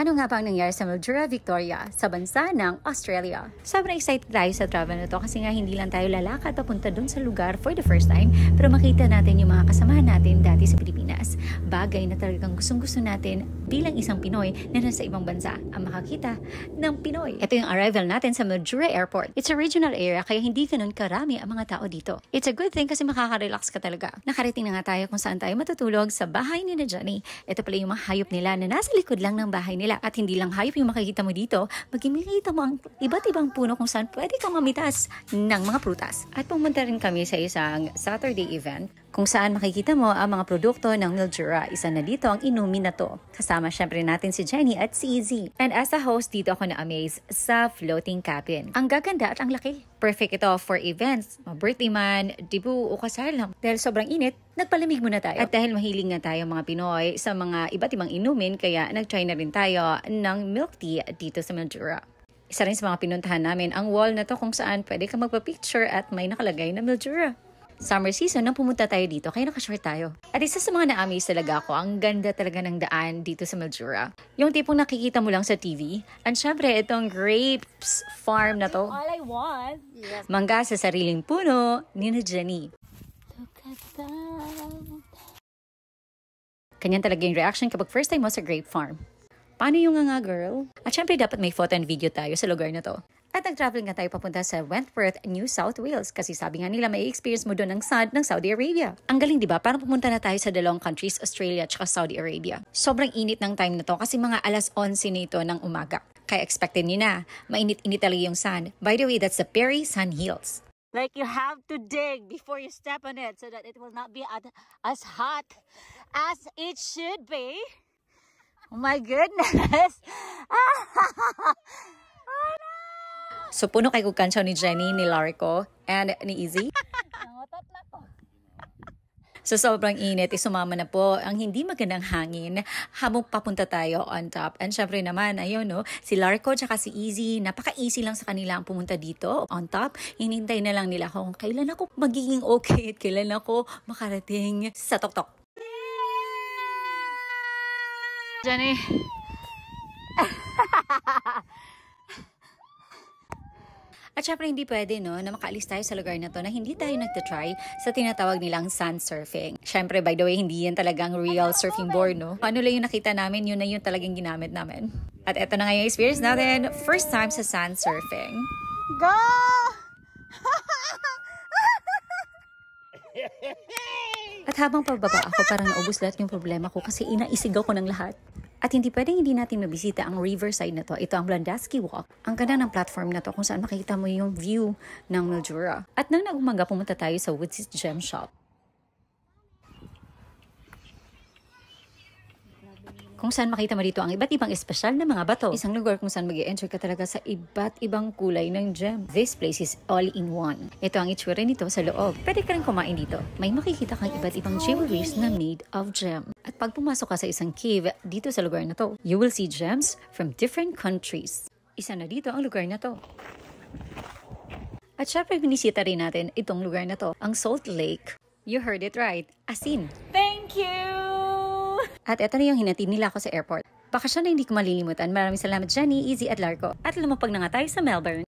Ano nga ba ang nangyari sa Mildura Victoria sa bansa ng Australia? Sobrang excited tayo sa travel na to kasi nga hindi lang tayo lalakad papunta dun sa lugar for the first time pero makita natin yung mga kasama natin dati sa Pilipinas. Bagay na talagang gustong-gusto natin bilang isang Pinoy na nasa ibang bansa ang makakita ng Pinoy. Ito yung arrival natin sa Mildura Airport. It's a regional area kaya hindi ganun karami ang mga tao dito. It's a good thing kasi makaka-relax ka talaga. Nakarating na nga tayo kung saan tayo matutulog sa bahay ni na Johnny. Ito pala yung mga hayop nila na nasa likod lang ng bahay nila nila. At hindi lang hayop yung makikita mo dito, magkikita mo ang iba't ibang puno kung saan pwede kang mamitas ng mga prutas. At pumunta rin kami sa isang Saturday event kung saan makikita mo ang mga produkto ng Mildura. Isa na dito ang inumin na to. Kasama syempre natin si Jenny at si Easy. And as a host, dito ako na-amaze sa floating cabin. Ang gaganda at ang laki. Perfect ito for events, birthday man, dibu o kasal lang. Dahil sobrang init, nagpalamig muna tayo. At dahil mahiling nga tayo mga Pinoy sa mga iba't ibang inumin, kaya nag-try na rin tayo ng milk tea dito sa Mildura isa rin sa mga pinuntahan namin ang wall na to kung saan pwede ka magpa-picture at may nakalagay na Mildura summer season nang pumunta tayo dito, kaya nakashort tayo. At isa sa mga na-amaze talaga ako, ang ganda talaga ng daan dito sa Mildura. Yung tipong nakikita mo lang sa TV. And syempre, itong grapes farm na to. All I want. Yes. Mangga sa sariling puno ni Jenny. Look at that. Kanyan talaga yung reaction kapag first time mo sa grape farm. Paano yung nga nga girl? At syempre dapat may photo and video tayo sa lugar na to. At nag-travel nga tayo papunta sa Wentworth, New South Wales kasi sabi nga nila may experience mo doon ng SAD ng Saudi Arabia. Ang galing 'di ba? Parang pumunta na tayo sa dalawang countries, Australia at Saudi Arabia. Sobrang init ng time na to kasi mga alas 11 nito ng umaga. Kaya expected niyo na, mainit-init talaga yung sand. By the way, that's the Perry Sun Hills. Like you have to dig before you step on it so that it will not be as hot as it should be. Oh my goodness! Ah! So puno kay kog kansyaw ni Jenny, ni Larico, and ni Izzy. Nangotot na ko. So sobrang init, isumama na po ang hindi magandang hangin habang papunta tayo on top. And syempre naman, ayun no, si Larco tsaka si Easy, napaka-easy lang sa kanila ang pumunta dito on top. Hinintay na lang nila kung kailan ako magiging okay at kailan ako makarating sa Tok Tok. Jenny, syempre hindi pwede no, na makaalis tayo sa lugar na to na hindi tayo nagtatry sa tinatawag nilang sand surfing. Syempre, by the way, hindi yan talagang real surfing board, no? Ano lang yung nakita namin, yun na yung talagang ginamit namin. At eto na nga yung experience natin, first time sa sand surfing. Go! At habang pababa ako, parang naubos lahat yung problema ko kasi inaisigaw ko ng lahat. At hindi pwedeng hindi natin mabisita ang riverside na to. Ito ang Blandaski Walk, ang ganda ng platform na to kung saan makita mo yung view ng Mildura. At nang nagumaga pumunta tayo sa Woodside Gem Shop. kung saan makita mo dito ang iba't ibang espesyal na mga bato. Isang lugar kung saan mag enjoy ka talaga sa iba't ibang kulay ng gem. This place is all in one. Ito ang itsura nito sa loob. Pwede ka rin kumain dito. May makikita kang iba't ibang jewelries na made of gem. At pag pumasok ka sa isang cave dito sa lugar na to, you will see gems from different countries. Isa na dito ang lugar na to. At syempre, binisita rin natin itong lugar na to, ang Salt Lake. You heard it right. Asin. Thank you! At eto na yung hinatid nila ako sa airport. Bakasyon na hindi ko malilimutan. Maraming salamat Jenny, Easy at Larco. At lumapag na nga tayo sa Melbourne.